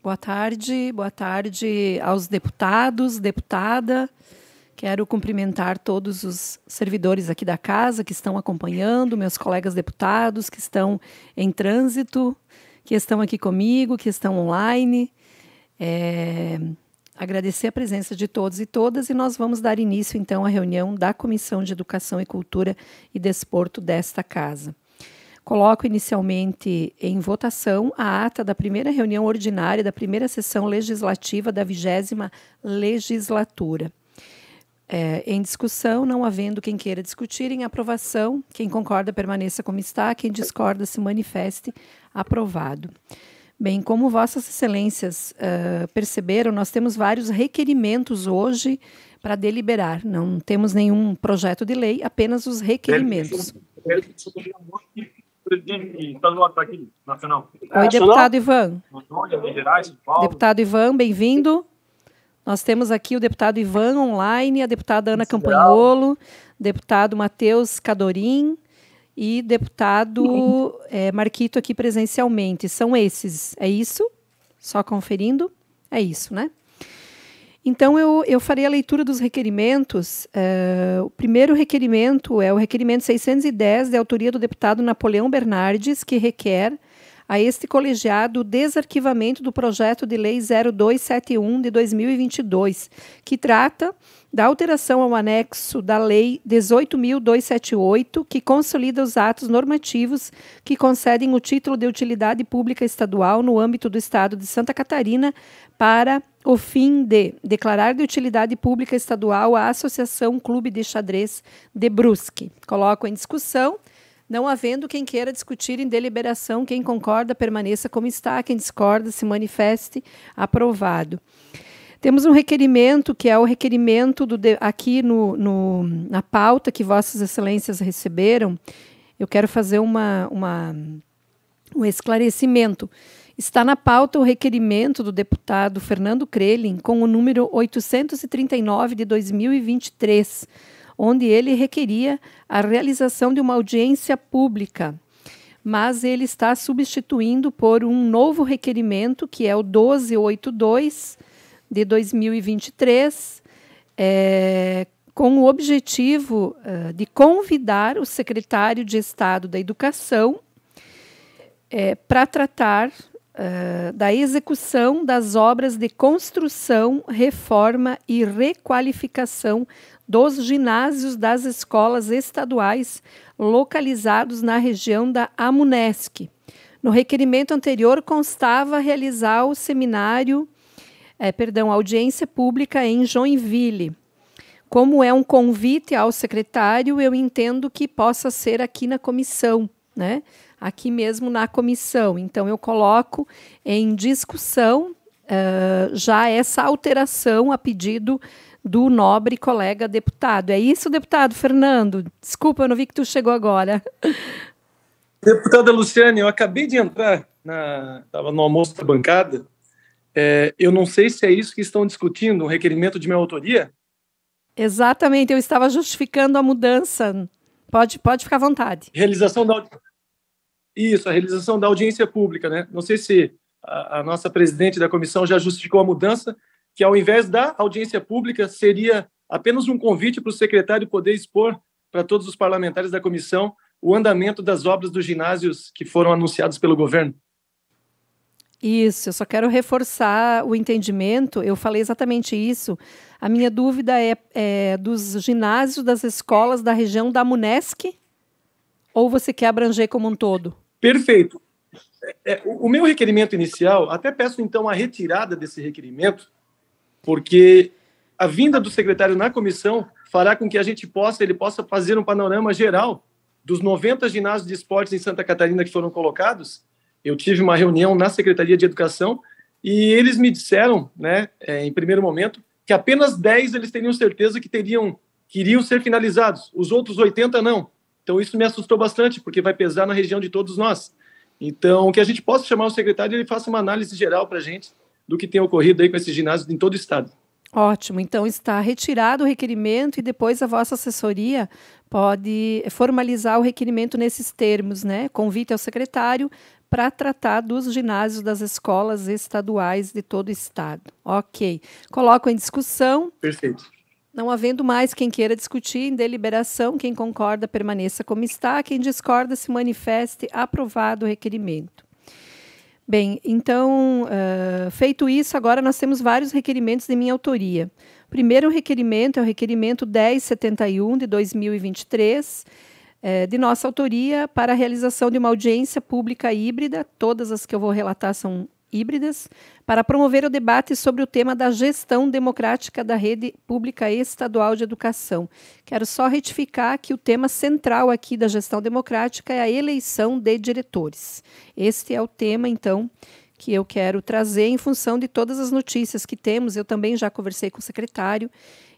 Boa tarde, boa tarde aos deputados, deputada. Quero cumprimentar todos os servidores aqui da casa que estão acompanhando, meus colegas deputados que estão em trânsito, que estão aqui comigo, que estão online. É, agradecer a presença de todos e todas e nós vamos dar início então à reunião da Comissão de Educação e Cultura e Desporto desta casa. Coloco inicialmente em votação a ata da primeira reunião ordinária da primeira sessão legislativa da vigésima legislatura. É, em discussão, não havendo quem queira discutir, em aprovação, quem concorda permaneça como está, quem discorda se manifeste, aprovado. Bem, como Vossas Excelências uh, perceberam, nós temos vários requerimentos hoje para deliberar. Não temos nenhum projeto de lei, apenas os requerimentos. Então, nacional. Oi, deputado Ivan. Deputado Ivan, bem-vindo. Nós temos aqui o deputado Ivan online, a deputada Ana Campagnolo, deputado Matheus Cadorim e deputado é, Marquito aqui presencialmente. São esses, é isso? Só conferindo? É isso, né? Então, eu, eu farei a leitura dos requerimentos. Uh, o primeiro requerimento é o requerimento 610, de autoria do deputado Napoleão Bernardes, que requer a este colegiado o desarquivamento do projeto de lei 0271 de 2022, que trata da alteração ao anexo da lei 18278, que consolida os atos normativos que concedem o título de utilidade pública estadual no âmbito do estado de Santa Catarina para o fim de declarar de utilidade pública estadual a Associação Clube de Xadrez de Brusque. Coloco em discussão. Não havendo quem queira discutir em deliberação, quem concorda permaneça como está, quem discorda se manifeste. Aprovado. Temos um requerimento que é o requerimento do de, aqui no, no, na pauta que Vossas Excelências receberam. Eu quero fazer uma, uma um esclarecimento. Está na pauta o requerimento do deputado Fernando Crelin com o número 839 de 2023, onde ele requeria a realização de uma audiência pública mas ele está substituindo por um novo requerimento, que é o 1282 de 2023, é, com o objetivo uh, de convidar o secretário de Estado da Educação é, para tratar eh, da execução das obras de construção, reforma e requalificação dos ginásios das escolas estaduais localizados na região da Amunesc. No requerimento anterior constava realizar o seminário, é, perdão, audiência pública em Joinville. Como é um convite ao secretário, eu entendo que possa ser aqui na comissão, né? aqui mesmo na comissão. Então, eu coloco em discussão uh, já essa alteração a pedido do nobre colega deputado. É isso, deputado Fernando? Desculpa, eu não vi que tu chegou agora. Deputada Luciane, eu acabei de entrar, estava no almoço da bancada. É, eu não sei se é isso que estão discutindo, um requerimento de minha autoria. Exatamente, eu estava justificando a mudança. Pode, pode ficar à vontade. Realização da, isso, a realização da audiência pública, né? Não sei se a, a, nossa presidente da comissão já justificou a mudança, que ao invés da audiência pública seria apenas um convite para o secretário poder expor para todos os parlamentares da comissão o andamento das obras dos ginásios que foram anunciados pelo governo. Isso, eu só quero reforçar o entendimento. Eu falei exatamente isso. A minha dúvida é, é dos ginásios das escolas da região da Munesc ou você quer abranger como um todo? Perfeito. É, é, o meu requerimento inicial, até peço então a retirada desse requerimento, porque a vinda do secretário na comissão fará com que a gente possa, ele possa fazer um panorama geral dos 90 ginásios de esportes em Santa Catarina que foram colocados. Eu tive uma reunião na Secretaria de Educação e eles me disseram, né, é, em primeiro momento, que apenas 10 eles teriam certeza que teriam queriam ser finalizados, os outros 80 não. Então, isso me assustou bastante, porque vai pesar na região de todos nós. Então, que a gente possa chamar o secretário e ele faça uma análise geral para a gente do que tem ocorrido aí com esses ginásios em todo o estado. Ótimo, então está retirado o requerimento e depois a vossa assessoria pode formalizar o requerimento nesses termos, né? Convite ao secretário para tratar dos ginásios das escolas estaduais de todo o estado. Ok. Coloco em discussão. Perfeito. Não havendo mais quem queira discutir em deliberação, quem concorda permaneça como está, quem discorda se manifeste aprovado o requerimento. Bem, então, uh, feito isso, agora nós temos vários requerimentos de minha autoria. O primeiro requerimento é o requerimento 1071 de 2023, eh, de nossa autoria, para a realização de uma audiência pública híbrida. Todas as que eu vou relatar são híbridas para promover o debate sobre o tema da gestão democrática da rede pública estadual de educação. Quero só retificar que o tema central aqui da gestão democrática é a eleição de diretores. Este é o tema, então, que eu quero trazer em função de todas as notícias que temos. Eu também já conversei com o secretário,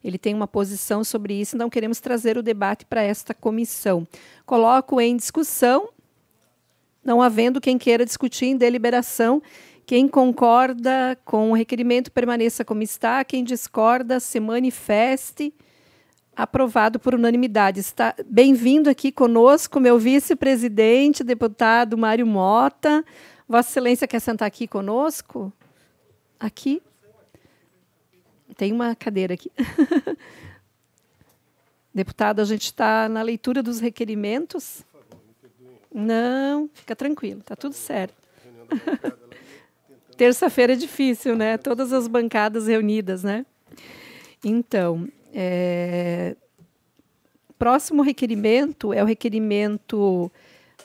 ele tem uma posição sobre isso, então queremos trazer o debate para esta comissão. Coloco em discussão, não havendo quem queira discutir em deliberação, quem concorda com o requerimento permaneça como está, quem discorda se manifeste. Aprovado por unanimidade. Está bem-vindo aqui conosco, meu vice-presidente, deputado Mário Mota. Vossa Excelência quer sentar aqui conosco? Aqui? Tem uma cadeira aqui. Deputado, a gente está na leitura dos requerimentos. Não, fica tranquilo, está tudo certo terça-feira é difícil, né? Todas as bancadas reunidas, né? Então, é... próximo requerimento é o requerimento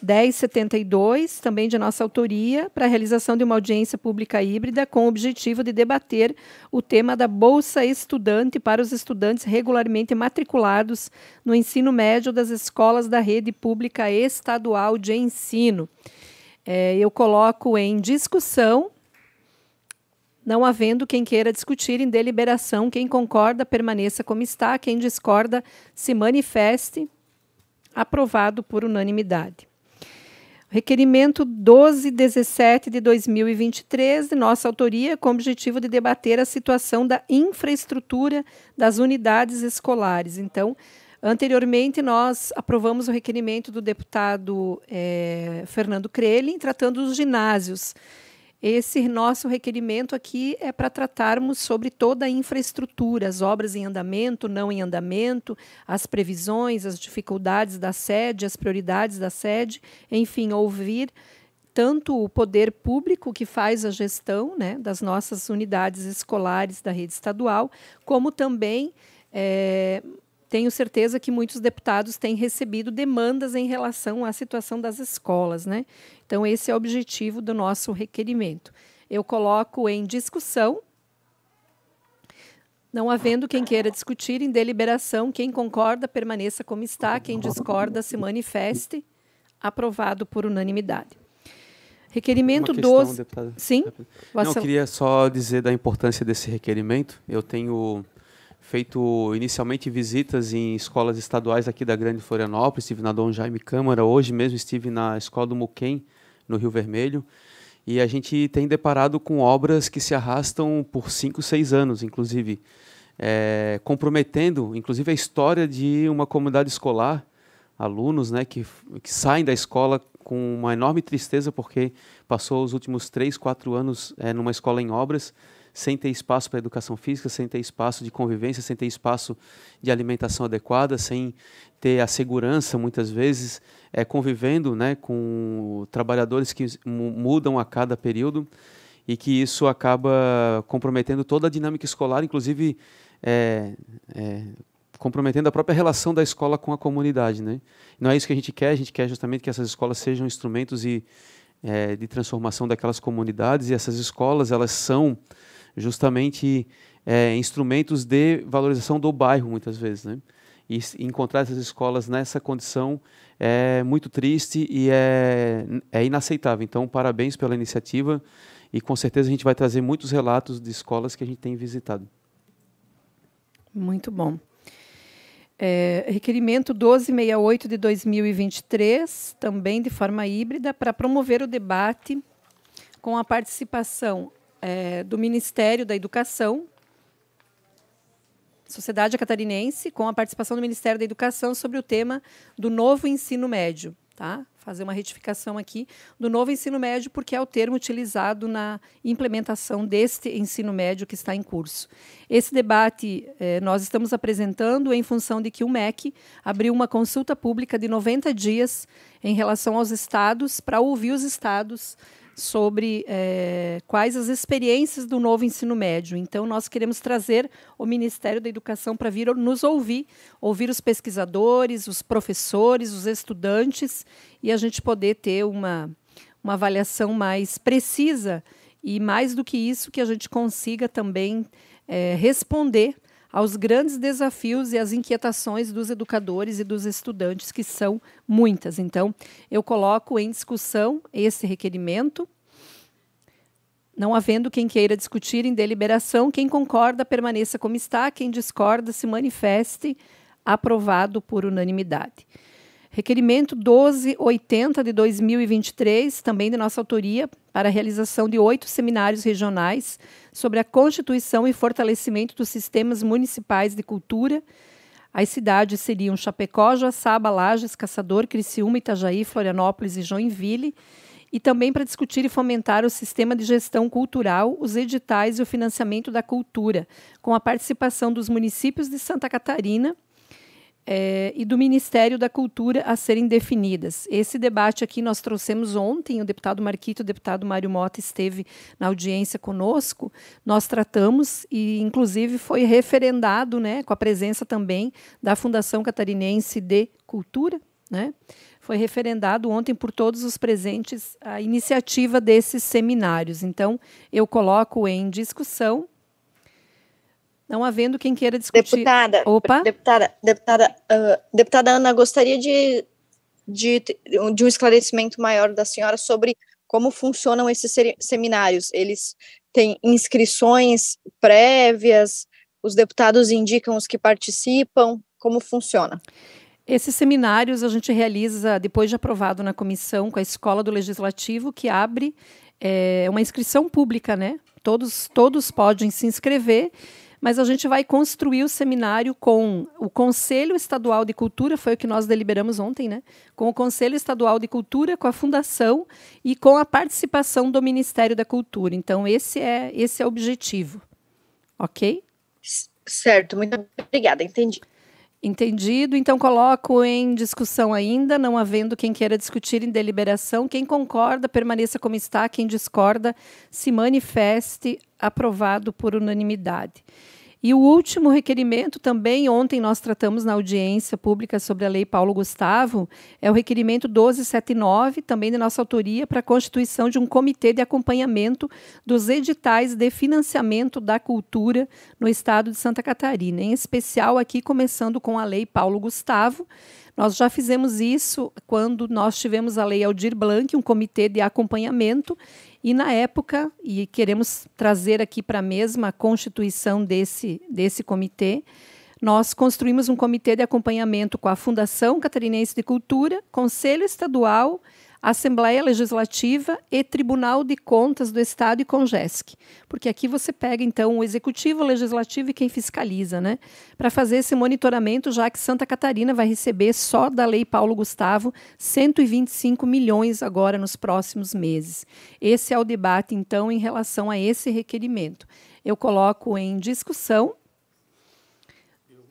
1072, também de nossa autoria, para a realização de uma audiência pública híbrida com o objetivo de debater o tema da Bolsa Estudante para os estudantes regularmente matriculados no ensino médio das escolas da rede pública estadual de ensino. É, eu coloco em discussão não havendo quem queira discutir em deliberação, quem concorda permaneça como está, quem discorda se manifeste. Aprovado por unanimidade. Requerimento 1217 de 2023, de nossa autoria, com o objetivo de debater a situação da infraestrutura das unidades escolares. Então, anteriormente, nós aprovamos o requerimento do deputado eh, Fernando Crelin, tratando dos ginásios. Esse nosso requerimento aqui é para tratarmos sobre toda a infraestrutura, as obras em andamento, não em andamento, as previsões, as dificuldades da sede, as prioridades da sede, enfim, ouvir tanto o poder público que faz a gestão né, das nossas unidades escolares da rede estadual, como também é, tenho certeza que muitos deputados têm recebido demandas em relação à situação das escolas, né? Então, esse é o objetivo do nosso requerimento. Eu coloco em discussão, não havendo quem queira discutir, em deliberação, quem concorda permaneça como está, quem discorda se manifeste. Aprovado por unanimidade. Requerimento questão, 12. Deputada. Sim? Não, eu queria só dizer da importância desse requerimento. Eu tenho feito inicialmente visitas em escolas estaduais aqui da Grande Florianópolis, estive na Dom Jaime Câmara, hoje mesmo estive na Escola do Muquem, no Rio Vermelho, e a gente tem deparado com obras que se arrastam por cinco, seis anos, inclusive, é, comprometendo, inclusive, a história de uma comunidade escolar, alunos né, que, que saem da escola com uma enorme tristeza porque passou os últimos três, quatro anos é, numa escola em obras, sem ter espaço para educação física, sem ter espaço de convivência, sem ter espaço de alimentação adequada, sem ter a segurança, muitas vezes, é, convivendo né, com trabalhadores que mudam a cada período e que isso acaba comprometendo toda a dinâmica escolar, inclusive é, é, comprometendo a própria relação da escola com a comunidade. Né? Não é isso que a gente quer, a gente quer justamente que essas escolas sejam instrumentos e, é, de transformação daquelas comunidades, e essas escolas elas são justamente é, instrumentos de valorização do bairro, muitas vezes. Né? E encontrar essas escolas nessa condição é muito triste e é, é inaceitável. Então, parabéns pela iniciativa e com certeza a gente vai trazer muitos relatos de escolas que a gente tem visitado. Muito bom. É, requerimento 1268 de 2023, também de forma híbrida, para promover o debate com a participação é, do Ministério da Educação, Sociedade Catarinense, com a participação do Ministério da Educação sobre o tema do novo ensino médio. Tá? Fazer uma retificação aqui do novo ensino médio, porque é o termo utilizado na implementação deste ensino médio que está em curso. Esse debate eh, nós estamos apresentando em função de que o MEC abriu uma consulta pública de 90 dias em relação aos estados, para ouvir os estados sobre é, quais as experiências do novo ensino médio. Então, nós queremos trazer o Ministério da Educação para vir nos ouvir, ouvir os pesquisadores, os professores, os estudantes, e a gente poder ter uma, uma avaliação mais precisa e, mais do que isso, que a gente consiga também é, responder aos grandes desafios e às inquietações dos educadores e dos estudantes, que são muitas. Então, eu coloco em discussão esse requerimento. Não havendo quem queira discutir em deliberação, quem concorda permaneça como está, quem discorda se manifeste. Aprovado por unanimidade. Requerimento 1280 de 2023, também de nossa autoria, para a realização de oito seminários regionais sobre a constituição e fortalecimento dos sistemas municipais de cultura. As cidades seriam Chapecó, Joaçaba, Lages, Caçador, Criciúma, Itajaí, Florianópolis e Joinville e também para discutir e fomentar o sistema de gestão cultural, os editais e o financiamento da cultura, com a participação dos municípios de Santa Catarina é, e do Ministério da Cultura a serem definidas. Esse debate aqui nós trouxemos ontem, o deputado Marquito, o deputado Mário Mota esteve na audiência conosco, nós tratamos e, inclusive, foi referendado, né, com a presença também da Fundação Catarinense de Cultura, né, foi referendado ontem por todos os presentes a iniciativa desses seminários. Então, eu coloco em discussão não havendo quem queira discutir. Deputada, Opa. deputada, deputada, uh, deputada Ana, gostaria de, de, de um esclarecimento maior da senhora sobre como funcionam esses seminários. Eles têm inscrições prévias, os deputados indicam os que participam, como funciona? Esses seminários a gente realiza depois de aprovado na comissão com a Escola do Legislativo, que abre é, uma inscrição pública, né? Todos, todos podem se inscrever mas a gente vai construir o seminário com o Conselho Estadual de Cultura, foi o que nós deliberamos ontem, né? Com o Conselho Estadual de Cultura, com a Fundação e com a participação do Ministério da Cultura. Então, esse é, esse é o objetivo. Ok? Certo, muito obrigada, entendi. Entendido, então coloco em discussão ainda, não havendo quem queira discutir em deliberação. Quem concorda, permaneça como está, quem discorda, se manifeste, aprovado por unanimidade. E o último requerimento também, ontem nós tratamos na audiência pública sobre a Lei Paulo Gustavo, é o requerimento 1279, também de nossa autoria, para a constituição de um comitê de acompanhamento dos editais de financiamento da cultura no estado de Santa Catarina, em especial aqui começando com a Lei Paulo Gustavo. Nós já fizemos isso quando nós tivemos a Lei Aldir Blanc, um comitê de acompanhamento, e na época, e queremos trazer aqui para a mesma constituição desse, desse comitê, nós construímos um comitê de acompanhamento com a Fundação Catarinense de Cultura, Conselho Estadual Assembleia Legislativa e Tribunal de Contas do Estado e CONGESC. Porque aqui você pega, então, o Executivo, o Legislativo e quem fiscaliza, né? Para fazer esse monitoramento, já que Santa Catarina vai receber só da Lei Paulo Gustavo 125 milhões agora nos próximos meses. Esse é o debate, então, em relação a esse requerimento. Eu coloco em discussão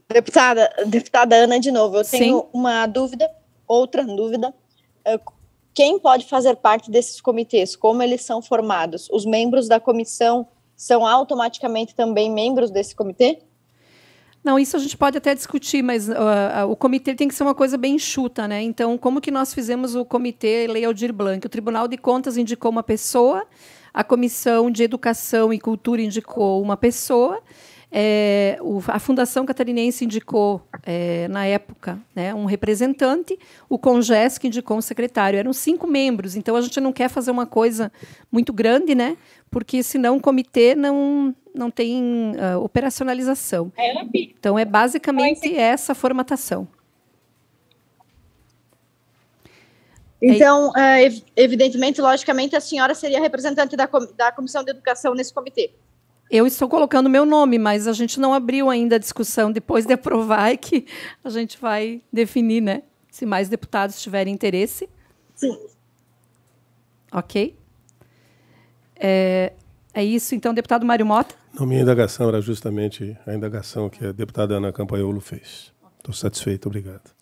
Deputada, deputada Ana, de novo, eu tenho Sim. uma dúvida, outra dúvida, quem pode fazer parte desses comitês? Como eles são formados? Os membros da comissão são automaticamente também membros desse comitê? Não, isso a gente pode até discutir, mas uh, o comitê tem que ser uma coisa bem enxuta, né? Então, como que nós fizemos o comitê Lei Aldir Blanc? O Tribunal de Contas indicou uma pessoa, a Comissão de Educação e Cultura indicou uma pessoa, é, o, a Fundação Catarinense indicou, é, na época, né, um representante, o Congesc indicou um secretário. Eram cinco membros, então a gente não quer fazer uma coisa muito grande, né? Porque senão o comitê não, não tem uh, operacionalização. É então é basicamente essa formatação. É então, é, evidentemente, logicamente, a senhora seria representante da, da Comissão de Educação nesse comitê eu estou colocando meu nome, mas a gente não abriu ainda a discussão depois de aprovar é que a gente vai definir, né? Se mais deputados tiverem interesse. Sim. Ok. É, é isso, então, deputado Mário Mota? Não, minha indagação era justamente a indagação que a deputada Ana Campaiolo fez. Estou satisfeito, obrigado.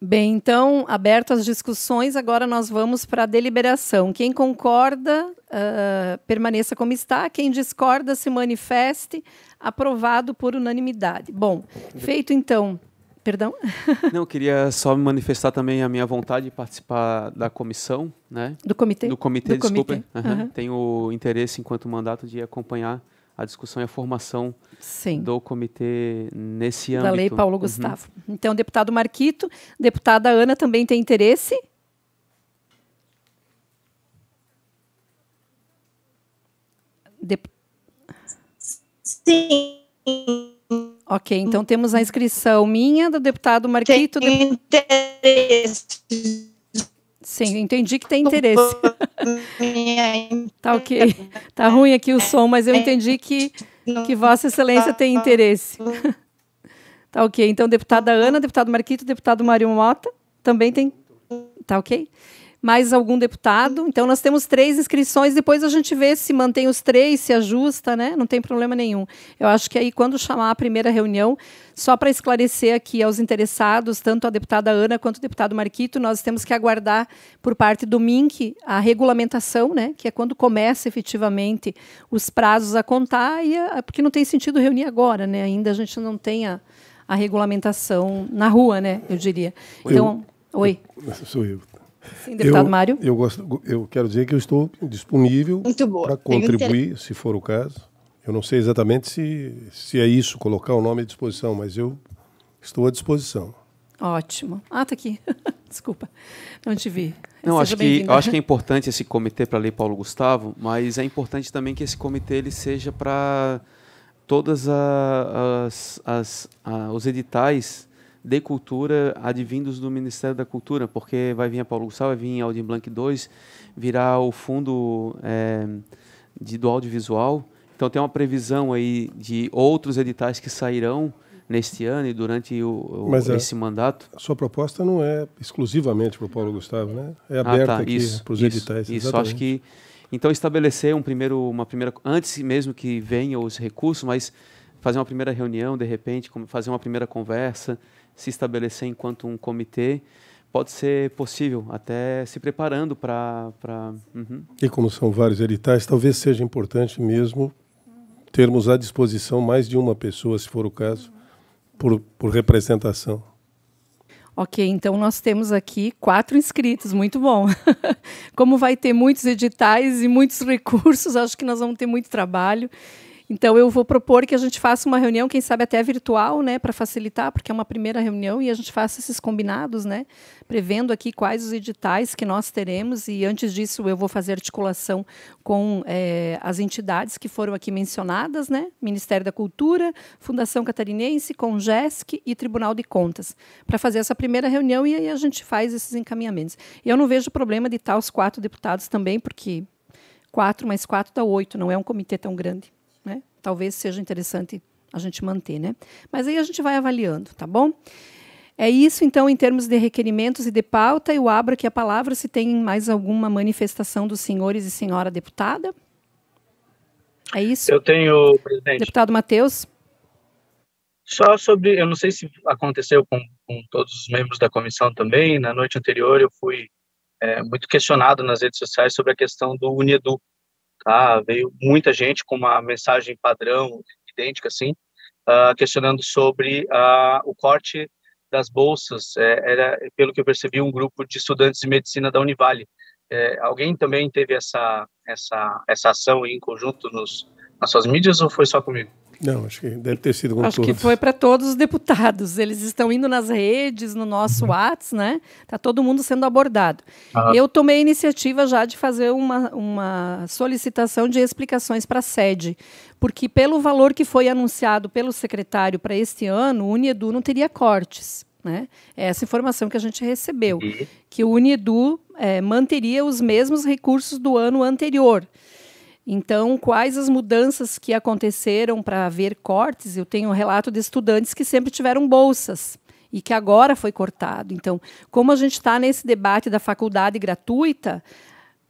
Bem, então, aberto as discussões, agora nós vamos para a deliberação. Quem concorda, uh, permaneça como está. Quem discorda, se manifeste. Aprovado por unanimidade. Bom, feito então. Perdão? Não, queria só manifestar também a minha vontade de participar da comissão, né? Do comitê. Do comitê, Do desculpa. Comitê. Uhum. Uhum. Tenho interesse, enquanto mandato, de acompanhar a discussão e a formação Sim. do comitê nesse ano. Da lei Paulo uhum. Gustavo. Então, deputado Marquito, deputada Ana também tem interesse? Dep Sim. Ok, então temos a inscrição minha do deputado Marquito. Tem interesse. Sim, entendi que tem interesse. tá ok. Tá ruim aqui o som, mas eu entendi que, que Vossa Excelência tem interesse. tá ok. Então, deputada Ana, deputado Marquito, deputado Mário Mota, também tem. Tá ok? mais algum deputado. Então, nós temos três inscrições, depois a gente vê se mantém os três, se ajusta, né? Não tem problema nenhum. Eu acho que aí, quando chamar a primeira reunião, só para esclarecer aqui aos interessados, tanto a deputada Ana quanto o deputado Marquito, nós temos que aguardar por parte do MINC a regulamentação, né? Que é quando começa efetivamente os prazos a contar, e a, porque não tem sentido reunir agora, né? Ainda a gente não tem a, a regulamentação na rua, né? Eu diria. Então. Eu, oi. Eu, sou eu. Sim, deputado eu, Mário. Eu, gosto, eu quero dizer que eu estou disponível para contribuir, se for o caso. Eu não sei exatamente se, se é isso, colocar o nome à disposição, mas eu estou à disposição. Ótimo. Ah, está aqui. Desculpa, não te vi. Não, acho que, acho que é importante esse comitê para ler Paulo Gustavo, mas é importante também que esse comitê ele seja para todas as, as, as, os editais de cultura advindos do Ministério da Cultura, porque vai vir a Paulo Gustavo, vai vir Aldir Blanc 2, virá o fundo é, de, do audiovisual. Então tem uma previsão aí de outros editais que sairão neste ano e durante o, o Mas é, esse mandato. A sua proposta não é exclusivamente para o Paulo Gustavo, né? É aberta ah, tá. aqui para os editais. Isso, exatamente. acho que então estabelecer um primeiro, uma primeira, antes mesmo que venham os recursos, mas fazer uma primeira reunião, de repente, fazer uma primeira conversa, se estabelecer enquanto um comitê, pode ser possível, até se preparando para. Pra... Uhum. E como são vários editais, talvez seja importante mesmo termos à disposição mais de uma pessoa, se for o caso, por, por representação. Ok, então nós temos aqui quatro inscritos, muito bom. Como vai ter muitos editais e muitos recursos, acho que nós vamos ter muito trabalho. Então, eu vou propor que a gente faça uma reunião, quem sabe até virtual, né, para facilitar, porque é uma primeira reunião e a gente faça esses combinados, né, prevendo aqui quais os editais que nós teremos. E antes disso, eu vou fazer articulação com é, as entidades que foram aqui mencionadas, né, Ministério da Cultura, Fundação Catarinense, Congesc e Tribunal de Contas, para fazer essa primeira reunião e aí a gente faz esses encaminhamentos. Eu não vejo problema de estar os quatro deputados também, porque quatro mais quatro dá oito, não é um comitê tão grande né? Talvez seja interessante a gente manter, né? Mas aí a gente vai avaliando, tá bom? É isso, então, em termos de requerimentos e de pauta. Eu abro aqui a palavra se tem mais alguma manifestação dos senhores e senhora deputada. É isso? Eu tenho, presidente. Deputado Matheus. Só sobre, eu não sei se aconteceu com, com, todos os membros da comissão também, na noite anterior eu fui é, muito questionado nas redes sociais sobre a questão do Unedu, Tá? Veio muita gente com uma mensagem padrão, idêntica, assim, uh, questionando sobre uh, o corte das bolsas. É, era, pelo que eu percebi, um grupo de estudantes de medicina da Univale. É, alguém também teve essa, essa, essa ação em conjunto nos, nas suas mídias ou foi só comigo? Não, acho que deve ter sido com Acho todos. que foi para todos os deputados. Eles estão indo nas redes, no nosso uhum. WhatsApp, né? Está todo mundo sendo abordado. Ah. Eu tomei a iniciativa já de fazer uma, uma solicitação de explicações para a sede, porque pelo valor que foi anunciado pelo secretário para este ano, o Unedu não teria cortes. Né? É essa informação que a gente recebeu, uhum. que o Unedu é, eh, manteria os mesmos recursos do ano anterior. Então, quais as mudanças que aconteceram para haver cortes? Eu tenho um relato de estudantes que sempre tiveram bolsas e que agora foi cortado. Então, como a gente está nesse debate da faculdade gratuita,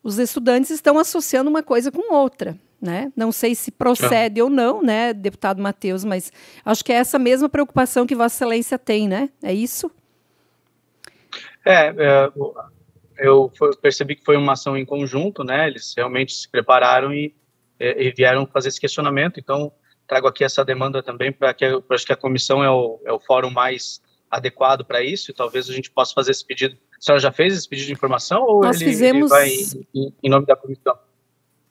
os estudantes estão associando uma coisa com outra. Né? Não sei se procede ah. ou não, né, deputado Matheus, mas acho que é essa mesma preocupação que Vossa Excelência tem, né? É isso? É, é eu percebi que foi uma ação em conjunto, né? Eles realmente se prepararam e, e vieram fazer esse questionamento. Então, trago aqui essa demanda também para que eu acho que a comissão é o, é o fórum mais adequado para isso. E talvez a gente possa fazer esse pedido. A senhora já fez esse pedido de informação ou Nós ele, fizemos... ele vai em, em, em nome da comissão?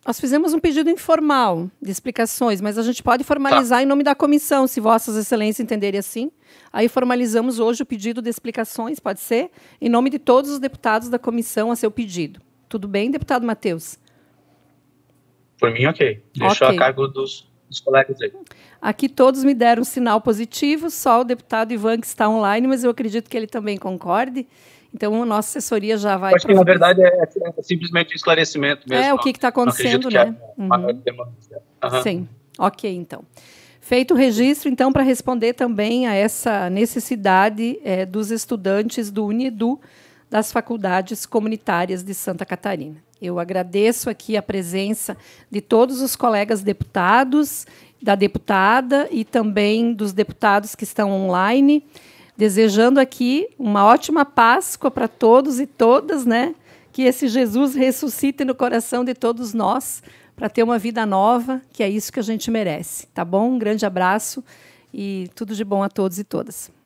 Nós fizemos um pedido informal de explicações, mas a gente pode formalizar tá. em nome da comissão, se Vossas Excelências entenderem assim. Aí formalizamos hoje o pedido de explicações, pode ser? Em nome de todos os deputados da comissão a seu pedido. Tudo bem, deputado Matheus? Por mim, ok. Deixou okay. a cargo dos, dos colegas aí. Aqui todos me deram um sinal positivo, só o deputado Ivan que está online, mas eu acredito que ele também concorde. Então, a nossa assessoria já vai. acho que, na verdade, é, é, simplesmente um esclarecimento mesmo. É, o que está acontecendo, né? Uhum. Uhum. Sim. Ok, então. Feito o registro, então, para responder também a essa necessidade é, dos estudantes do UNIDU das faculdades comunitárias de Santa Catarina. Eu agradeço aqui a presença de todos os colegas deputados, da deputada e também dos deputados que estão online. Desejando aqui uma ótima Páscoa para todos e todas, né? Que esse Jesus ressuscite no coração de todos nós para ter uma vida nova, que é isso que a gente merece, tá bom? Um grande abraço e tudo de bom a todos e todas.